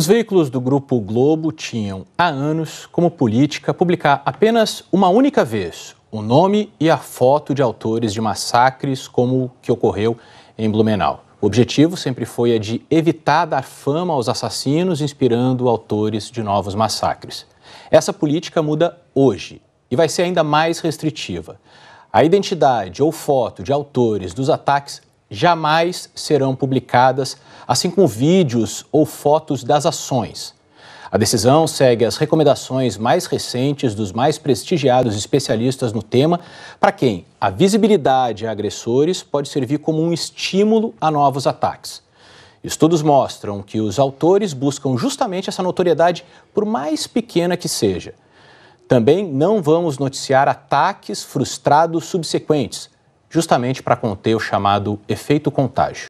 Os veículos do Grupo Globo tinham, há anos, como política publicar apenas uma única vez o nome e a foto de autores de massacres como o que ocorreu em Blumenau. O objetivo sempre foi a de evitar dar fama aos assassinos, inspirando autores de novos massacres. Essa política muda hoje e vai ser ainda mais restritiva. A identidade ou foto de autores dos ataques jamais serão publicadas, assim como vídeos ou fotos das ações. A decisão segue as recomendações mais recentes dos mais prestigiados especialistas no tema, para quem a visibilidade a agressores pode servir como um estímulo a novos ataques. Estudos mostram que os autores buscam justamente essa notoriedade, por mais pequena que seja. Também não vamos noticiar ataques frustrados subsequentes, justamente para conter o chamado efeito contágio.